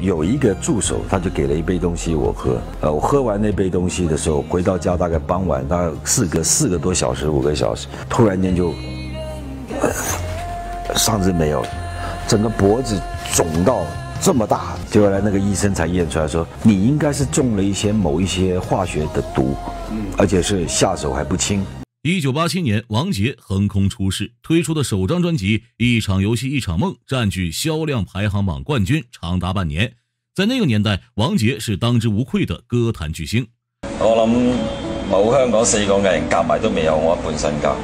有一个助手，他就给了一杯东西我喝，呃，我喝完那杯东西的时候，回到家大概傍晚，大概四个四个多小时，五个小时，突然间就，嗓子没有了，整个脖子肿到这么大，接下来那个医生才验出来说，你应该是中了一些某一些化学的毒，而且是下手还不轻。一九八七年，王杰横空出世，推出的首张专辑《一场游戏一场梦》占据销量排行榜冠军长达半年。在那个年代，王杰是当之无愧的歌坛巨星。我谂冇香港四个艺人夹埋都未有我一半身价。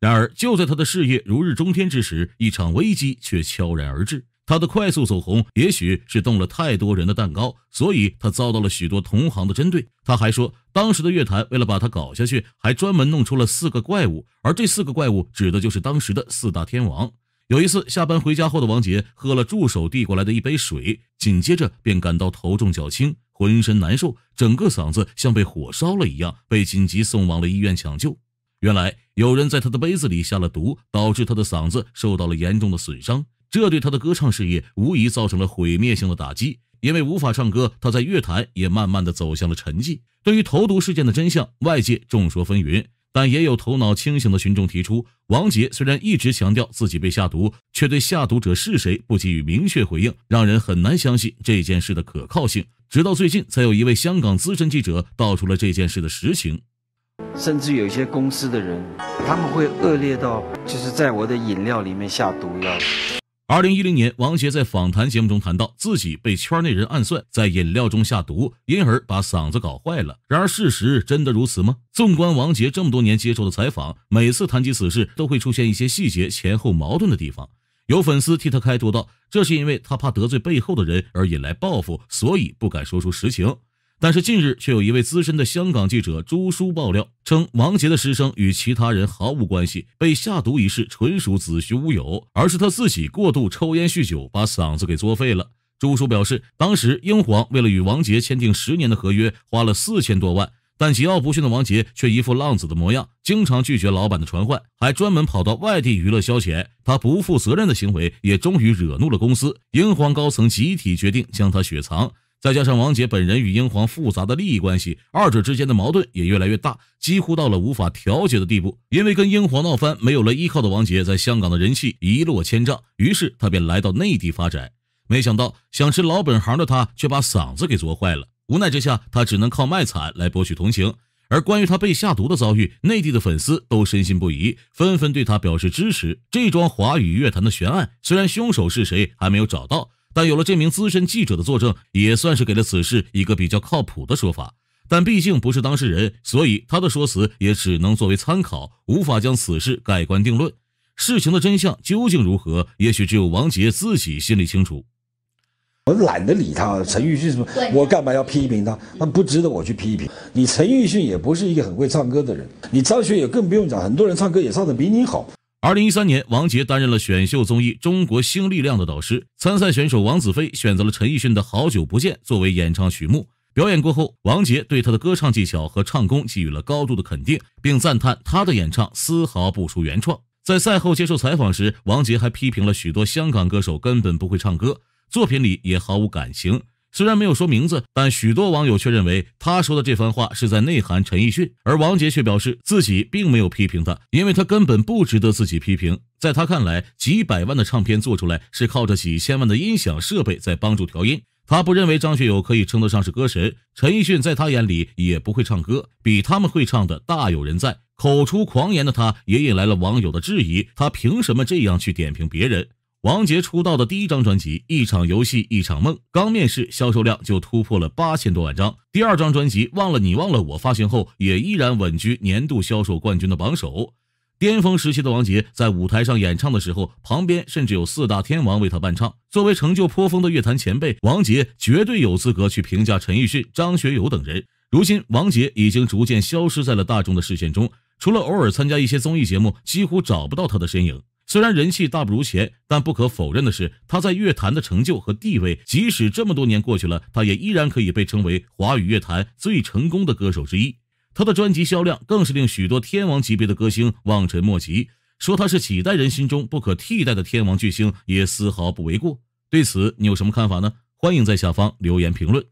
然而，就在他的事业如日中天之时，一场危机却悄然而至。他的快速走红，也许是动了太多人的蛋糕，所以他遭到了许多同行的针对。他还说，当时的乐坛为了把他搞下去，还专门弄出了四个怪物，而这四个怪物指的就是当时的四大天王。有一次下班回家后的王杰喝了助手递过来的一杯水，紧接着便感到头重脚轻，浑身难受，整个嗓子像被火烧了一样，被紧急送往了医院抢救。原来有人在他的杯子里下了毒，导致他的嗓子受到了严重的损伤。这对他的歌唱事业无疑造成了毁灭性的打击，因为无法唱歌，他在乐坛也慢慢的走向了沉寂。对于投毒事件的真相，外界众说纷纭，但也有头脑清醒的群众提出，王杰虽然一直强调自己被下毒，却对下毒者是谁不给予明确回应，让人很难相信这件事的可靠性。直到最近，才有一位香港资深记者道出了这件事的实情，甚至有一些公司的人，他们会恶劣到就是在我的饮料里面下毒药。二零一零年，王杰在访谈节目中谈到自己被圈内人暗算，在饮料中下毒，因而把嗓子搞坏了。然而，事实真的如此吗？纵观王杰这么多年接受的采访，每次谈及此事，都会出现一些细节前后矛盾的地方。有粉丝替他开脱道：“这是因为他怕得罪背后的人而引来报复，所以不敢说出实情。”但是近日却有一位资深的香港记者朱叔爆料称，王杰的失声与其他人毫无关系，被下毒一事纯属子虚乌有，而是他自己过度抽烟酗酒把嗓子给作废了。朱叔表示，当时英皇为了与王杰签订十年的合约，花了四千多万，但桀骜不驯的王杰却一副浪子的模样，经常拒绝老板的传唤，还专门跑到外地娱乐消遣。他不负责任的行为也终于惹怒了公司，英皇高层集体决定将他雪藏。再加上王杰本人与英皇复杂的利益关系，二者之间的矛盾也越来越大，几乎到了无法调节的地步。因为跟英皇闹翻，没有了依靠的王杰，在香港的人气一落千丈。于是他便来到内地发展，没想到想吃老本行的他，却把嗓子给做坏了。无奈之下，他只能靠卖惨来博取同情。而关于他被下毒的遭遇，内地的粉丝都深信不疑，纷纷对他表示支持。这桩华语乐坛的悬案，虽然凶手是谁还没有找到。但有了这名资深记者的作证，也算是给了此事一个比较靠谱的说法。但毕竟不是当事人，所以他的说辞也只能作为参考，无法将此事盖棺定论。事情的真相究竟如何，也许只有王杰自己心里清楚。我懒得理他，陈奕迅什么，我干嘛要批评他？他不值得我去批评你。陈奕迅也不是一个很会唱歌的人，你张学友更不用讲，很多人唱歌也唱得比你好。二零一三年，王杰担任了选秀综艺《中国新力量》的导师。参赛选手王子菲选择了陈奕迅的《好久不见》作为演唱曲目。表演过后，王杰对他的歌唱技巧和唱功给予了高度的肯定，并赞叹他的演唱丝毫不输原创。在赛后接受采访时，王杰还批评了许多香港歌手根本不会唱歌，作品里也毫无感情。虽然没有说名字，但许多网友却认为他说的这番话是在内涵陈奕迅，而王杰却表示自己并没有批评他，因为他根本不值得自己批评。在他看来，几百万的唱片做出来是靠着几千万的音响设备在帮助调音。他不认为张学友可以称得上是歌神，陈奕迅在他眼里也不会唱歌，比他们会唱的大有人在。口出狂言的他，也引来了网友的质疑：他凭什么这样去点评别人？王杰出道的第一张专辑《一场游戏一场梦》刚面世，销售量就突破了八千多万张。第二张专辑《忘了你忘了我》发行后，也依然稳居年度销售冠军的榜首。巅峰时期的王杰在舞台上演唱的时候，旁边甚至有四大天王为他伴唱。作为成就颇丰的乐坛前辈，王杰绝对有资格去评价陈奕迅、张学友等人。如今，王杰已经逐渐消失在了大众的视线中，除了偶尔参加一些综艺节目，几乎找不到他的身影。虽然人气大不如前，但不可否认的是，他在乐坛的成就和地位，即使这么多年过去了，他也依然可以被称为华语乐坛最成功的歌手之一。他的专辑销量更是令许多天王级别的歌星望尘莫及，说他是几代人心中不可替代的天王巨星，也丝毫不为过。对此，你有什么看法呢？欢迎在下方留言评论。